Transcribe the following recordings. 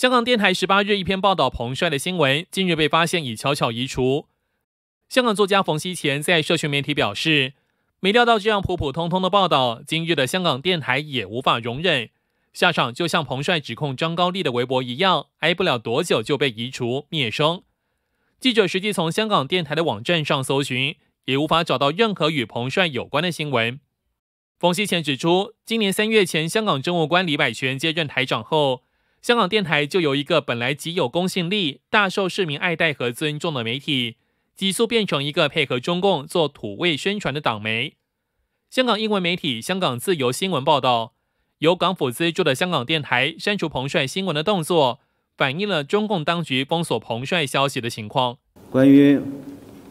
香港电台十八日一篇报道彭帅的新闻，近日被发现已悄悄移除。香港作家冯希前在社群媒体表示，没料到这样普普通通的报道，今日的香港电台也无法容忍，下场就像彭帅指控张高丽的微博一样，挨不了多久就被移除灭声。记者实际从香港电台的网站上搜寻，也无法找到任何与彭帅有关的新闻。冯希前指出，今年三月前，香港政务官李柏全接任台长后。香港电台就由一个本来极有公信力、大受市民爱戴和尊重的媒体，急速变成一个配合中共做土味宣传的党媒。香港英文媒体《香港自由新闻》报道，由港府资助的香港电台删除彭帅新闻的动作，反映了中共当局封锁彭帅消息的情况。关于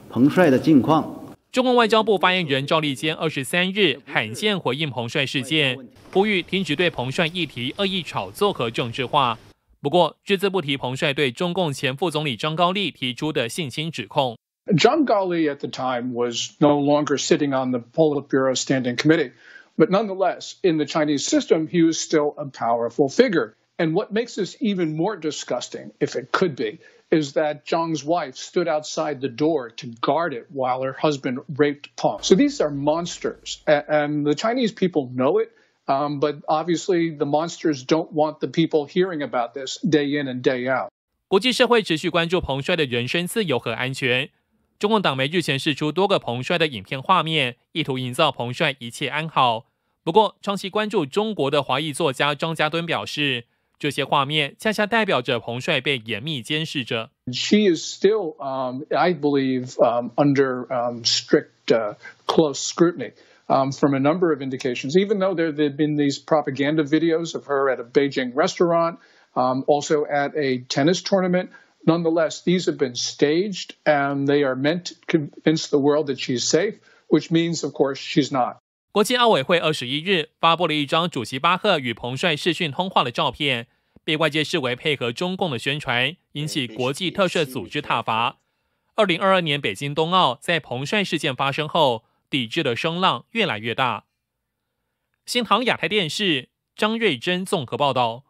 彭帅的近况。中共外交部发言人赵立坚二十三日罕见回应彭帅事件，呼吁停止对彭帅议题恶意炒作和政治化。不过，只字不提彭帅对中共前副总理张高丽提出的性侵指控。张高丽 at the time was no longer sitting on the Politburo Standing Committee, but nonetheless in the Chinese system he was still a powerful figure. And what makes this even more disgusting, if it could be, is that Zhang's wife stood outside the door to guard it while her husband raped Peng. So these are monsters, and the Chinese people know it. Um, but obviously, the monsters don't want the people hearing about this day in and day out. 国际社会持续关注彭帅的人身自由和安全。中共党媒日前释出多个彭帅的影片画面，意图营造彭帅一切安好。不过，长期关注中国的华裔作家张家敦表示。这些画面恰恰代表着彭帅被严密监视着。She is still, um, I believe, um, under um, strict, uh, close scrutiny. Um, from a number of indications, even though there have been these propaganda videos of her at a Beijing restaurant, um, also at a tennis tournament. Nonetheless, these have been staged and they are meant to convince the world that she's safe, which means, of course, she's not. 国际奥委会二十一日发布了一张主席巴赫与彭帅视讯通话的照片，被外界视为配合中共的宣传，引起国际特赦组织挞伐。二零二二年北京冬奥在彭帅事件发生后，抵制的声浪越来越大。新唐亚太电视张瑞珍综合报道。